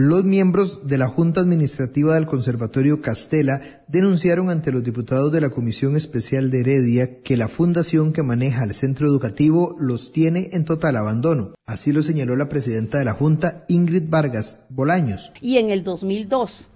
Los miembros de la Junta Administrativa del Conservatorio Castela denunciaron ante los diputados de la Comisión Especial de Heredia que la fundación que maneja el centro educativo los tiene en total abandono. Así lo señaló la presidenta de la Junta, Ingrid Vargas Bolaños. Y en el 2002,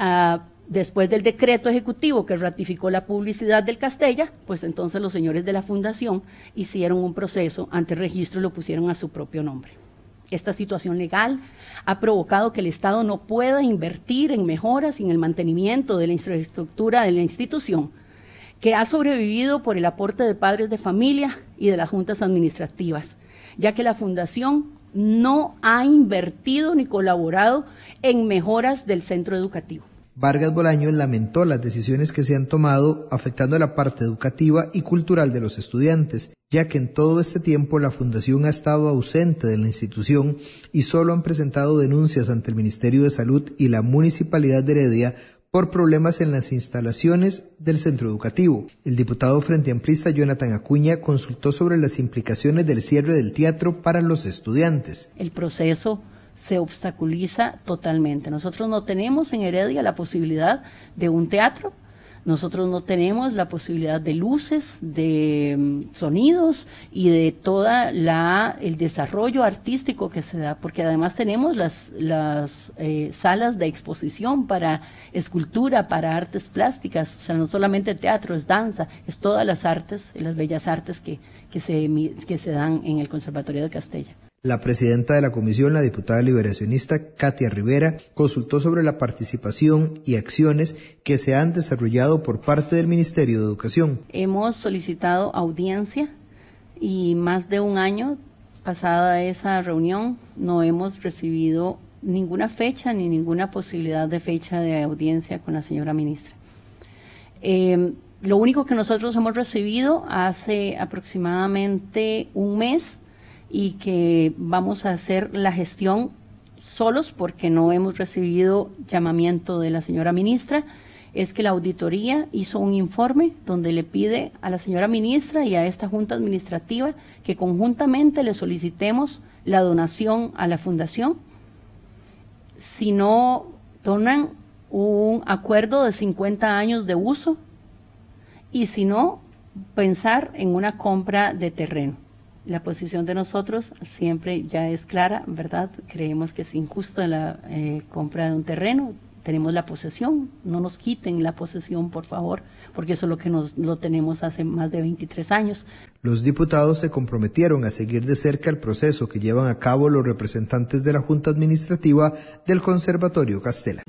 ah, después del decreto ejecutivo que ratificó la publicidad del Castella, pues entonces los señores de la fundación hicieron un proceso ante registro y lo pusieron a su propio nombre. Esta situación legal ha provocado que el Estado no pueda invertir en mejoras y en el mantenimiento de la infraestructura de la institución, que ha sobrevivido por el aporte de padres de familia y de las juntas administrativas, ya que la Fundación no ha invertido ni colaborado en mejoras del centro educativo. Vargas Bolaño lamentó las decisiones que se han tomado afectando la parte educativa y cultural de los estudiantes ya que en todo este tiempo la Fundación ha estado ausente de la institución y solo han presentado denuncias ante el Ministerio de Salud y la Municipalidad de Heredia por problemas en las instalaciones del centro educativo. El diputado Frente Amplista Jonathan Acuña consultó sobre las implicaciones del cierre del teatro para los estudiantes. El proceso se obstaculiza totalmente. Nosotros no tenemos en Heredia la posibilidad de un teatro nosotros no tenemos la posibilidad de luces, de mm, sonidos y de toda la el desarrollo artístico que se da, porque además tenemos las las eh, salas de exposición para escultura, para artes plásticas, o sea, no solamente teatro, es danza, es todas las artes, las bellas artes que se que se dan en el Conservatorio de Castilla. La presidenta de la comisión, la diputada liberacionista Katia Rivera, consultó sobre la participación y acciones que se han desarrollado por parte del Ministerio de Educación. Hemos solicitado audiencia y más de un año pasada esa reunión no hemos recibido ninguna fecha ni ninguna posibilidad de fecha de audiencia con la señora ministra. Em, lo único que nosotros hemos recibido hace aproximadamente un mes y que vamos a hacer la gestión solos porque no hemos recibido llamamiento de la señora ministra, es que la auditoría hizo un informe donde le pide a la señora ministra y a esta junta administrativa que conjuntamente le solicitemos la donación a la fundación. Si no donan un acuerdo de 50 años de uso y si no, pensar en una compra de terreno. La posición de nosotros siempre ya es clara, ¿verdad? Creemos que es injusta la eh, compra de un terreno, tenemos la posesión, no nos quiten la posesión, por favor, porque eso es lo que nos lo tenemos hace más de 23 años. Los diputados se comprometieron a seguir de cerca el proceso que llevan a cabo los representantes de la Junta Administrativa del Conservatorio Castela.